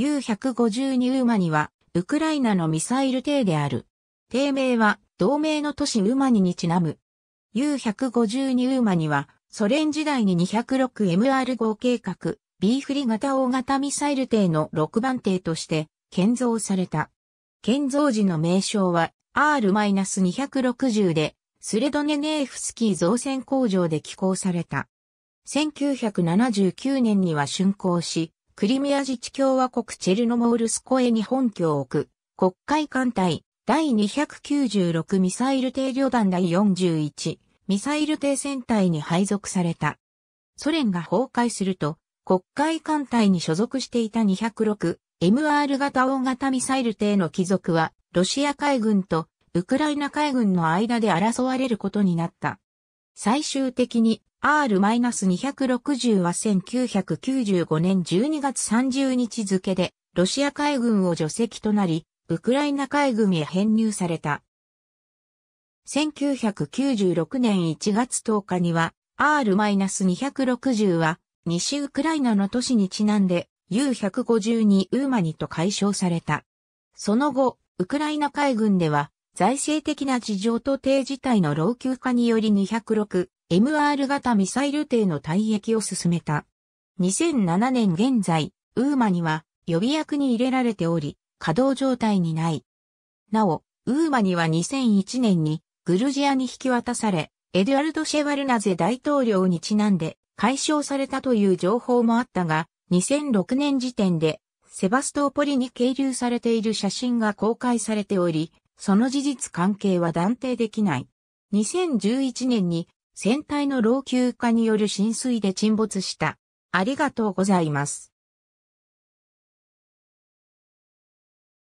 U152 ウマニは、ウクライナのミサイル艇である。艇名は、同名の都市ウマニにちなむ。U152 ウマニは、ソ連時代に 206MR5 計画、B フリ型大型ミサイル艇の6番艇として、建造された。建造時の名称は、R-260 で、スレドネネーフスキー造船工場で寄港された。1979年には竣工し、クリミア自治共和国チェルノモールスコエに本拠を置く、国会艦隊、第296ミサイル艇旅団第41、ミサイル艇戦隊に配属された。ソ連が崩壊すると、国会艦隊に所属していた 206MR 型大型ミサイル艇の帰属は、ロシア海軍とウクライナ海軍の間で争われることになった。最終的に R-260 は1995年12月30日付で、ロシア海軍を除籍となり、ウクライナ海軍へ編入された。1996年1月10日には、R-260 は、西ウクライナの都市にちなんで、U152 ウーマニと解消された。その後、ウクライナ海軍では、財政的な事情と低自体の老朽化により206、MR 型ミサイル艇の退役を進めた。2007年現在、ウーマには予備役に入れられており、稼働状態にない。なお、ウーマには2001年にグルジアに引き渡され、エドゥアルド・シェワルナゼ大統領にちなんで解消されたという情報もあったが、2006年時点でセバストポリに係留されている写真が公開されており、その事実関係は断定できない。2011年に船体の老朽化による浸水で沈没した。ありがとうございます。